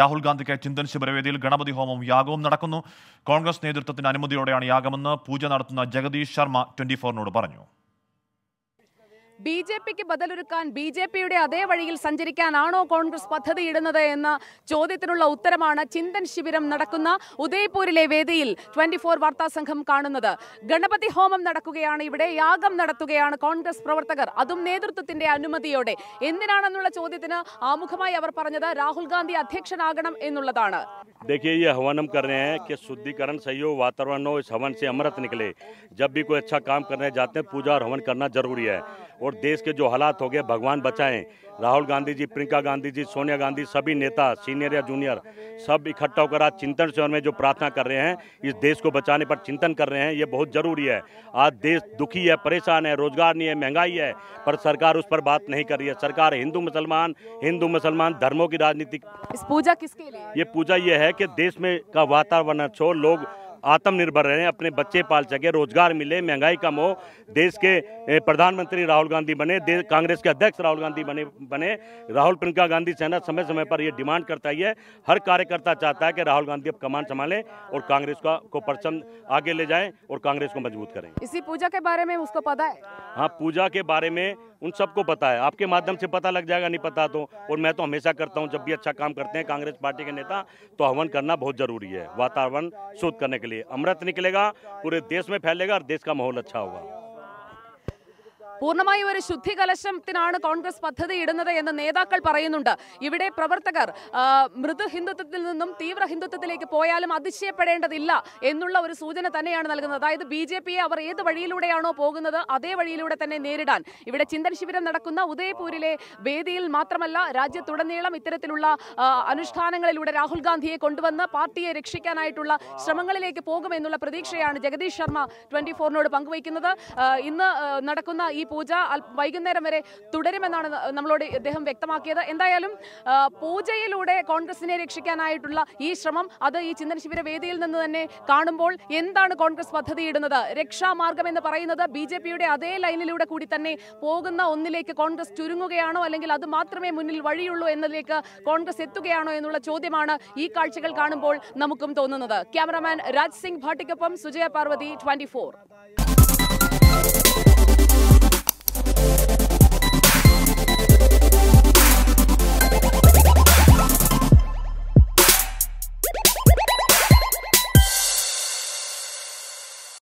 രാഹുൽ ഗാന്ധിക്ക് ചിന്തൻ ശിബരവേദിയിൽ ഗണപതി ഹോമവും യാഗവും നടക്കുന്നു കോൺഗ്രസ് നേതൃത്വത്തിന്റെ അനുമതിയോടെയാണ് യാഗമെന്ന് പൂജ നടത്തുന്ന ജഗദീഷ് ശർമ്മ ട്വന്റി ഫോറിനോട് പറഞ്ഞു ബി ജെ പിക്ക് ബദലൊരുക്കാൻ ബി ജെ പിയുടെ അതേ വഴിയിൽ സഞ്ചരിക്കാനാണോ കോൺഗ്രസ് പദ്ധതിയിടുന്നത് എന്ന ചോദ്യത്തിനുള്ള ഉത്തരമാണ് ചിന്തൻ ശിബിരം നടക്കുന്ന ഉദയ്പൂരിലെ വേദിയിൽ ട്വന്റി ഫോർ വാർത്താസംഘം കാണുന്നത് ഗണപതി ഹോമം നടക്കുകയാണ് ഇവിടെ യാഗം നടത്തുകയാണ് കോൺഗ്രസ് പ്രവർത്തകർ അതും നേതൃത്വത്തിന്റെ അനുമതിയോടെ എന്തിനാണെന്നുള്ള ചോദ്യത്തിന് ആമുഖമായി അവർ പറഞ്ഞത് രാഹുൽ ഗാന്ധി അധ്യക്ഷനാകണം എന്നുള്ളതാണ് देखिए ये कर रहे हैं कि शुद्धिकरण वातावरण हो हवन से अमृत निकले जब भी कोई अच्छा काम करने जाते हैं पूजा और हवन करना जरूरी है और देश के जो हालात हो गए भगवान बचाएं राहुल गांधी जी प्रियंका गांधी जी सोनिया गांधी सभी नेता सीनियर या जूनियर सब इकट्ठा होकर आज चिंतन स्वयं में जो प्रार्थना कर रहे हैं इस देश को बचाने पर चिंतन कर रहे हैं ये बहुत ज़रूरी है आज देश दुखी है परेशान है रोजगार नहीं है महंगाई है पर सरकार उस पर बात नहीं कर रही है सरकार हिंदू मुसलमान हिंदू मुसलमान धर्मों की राजनीति पूजा किसके लिए ये पूजा ये है कि देश में का वातावरण अच्छा लोग आत्मनिर्भर रहें अपने बच्चे पाल सकें रोजगार मिले महंगाई कम हो देश के प्रधानमंत्री राहुल गांधी बने कांग्रेस के अध्यक्ष राहुल गांधी बने बने राहुल प्रियंका गांधी सेना समय समय पर यह डिमांड करता ही है हर कार्यकर्ता चाहता है कि राहुल गांधी अब कमान संभालें और कांग्रेस का को परचम आगे ले जाएं और कांग्रेस को मजबूत करें इसी पूजा के बारे में उसको पता है हाँ पूजा के बारे में उन सबको पता है आपके माध्यम से पता लग जाएगा नहीं पता तो और मैं तो हमेशा करता हूँ जब भी अच्छा काम करते हैं कांग्रेस पार्टी के नेता तो हवन करना बहुत जरूरी है वातावरण शुद्ध करने के लिए अमृत निकलेगा पूरे देश में फैलेगा और देश का माहौल अच्छा होगा പൂർണ്ണമായി ഒരു കലശത്തിനാണ് കോൺഗ്രസ് പദ്ധതി ഇടുന്നത് എന്ന് നേതാക്കൾ പറയുന്നുണ്ട് ഇവിടെ പ്രവർത്തകർ മൃദു ഹിന്ദുത്വത്തിൽ നിന്നും തീവ്ര ഹിന്ദുത്വത്തിലേക്ക് പോയാലും അതിശയപ്പെടേണ്ടതില്ല എന്നുള്ള ഒരു സൂചന തന്നെയാണ് നൽകുന്നത് അതായത് ബി ജെ പിയെ അവർ ഏത് വഴിയിലൂടെയാണോ പോകുന്നത് അതേ വഴിയിലൂടെ തന്നെ നേരിടാൻ ഇവിടെ ചിന്തൻ ശിബിരം നടക്കുന്ന ഉദയപൂരിലെ വേദിയിൽ മാത്രമല്ല രാജ്യത്തുടനീളം ഇത്തരത്തിലുള്ള അനുഷ്ഠാനങ്ങളിലൂടെ രാഹുൽ ഗാന്ധിയെ കൊണ്ടുവന്ന് പാർട്ടിയെ രക്ഷിക്കാനായിട്ടുള്ള ശ്രമങ്ങളിലേക്ക് പോകുമെന്നുള്ള പ്രതീക്ഷയാണ് ജഗദീഷ് ശർമ്മ ട്വന്റി ഫോറിനോട് പങ്കുവയ്ക്കുന്നത് ഇന്ന് നടക്കുന്ന ഈ പൂജ വൈകുന്നേരം വരെ തുടരുമെന്നാണ് നമ്മളോട് ഇദ്ദേഹം വ്യക്തമാക്കിയത് എന്തായാലും പൂജയിലൂടെ കോൺഗ്രസിനെ രക്ഷിക്കാനായിട്ടുള്ള ഈ ശ്രമം അത് ഈ ചിന്തന ശിബിര വേദിയിൽ നിന്ന് തന്നെ കാണുമ്പോൾ എന്താണ് കോൺഗ്രസ് പദ്ധതിയിടുന്നത് രക്ഷാമാർഗം എന്ന് പറയുന്നത് ബി ജെ പിയുടെ അതേ ലൈനിലൂടെ കൂടി തന്നെ പോകുന്ന ഒന്നിലേക്ക് കോൺഗ്രസ് ചുരുങ്ങുകയാണോ അല്ലെങ്കിൽ അത് മാത്രമേ മുന്നിൽ വഴിയുള്ളൂ എന്നതിലേക്ക് കോൺഗ്രസ് എത്തുകയാണോ എന്നുള്ള ചോദ്യമാണ് ഈ കാഴ്ചകൾ കാണുമ്പോൾ നമുക്കും തോന്നുന്നത് ക്യാമറമാൻ രാജ് സിംഗ് ഭാട്ടിക്കൊപ്പം സുജയ പാർവതി ട്വന്റി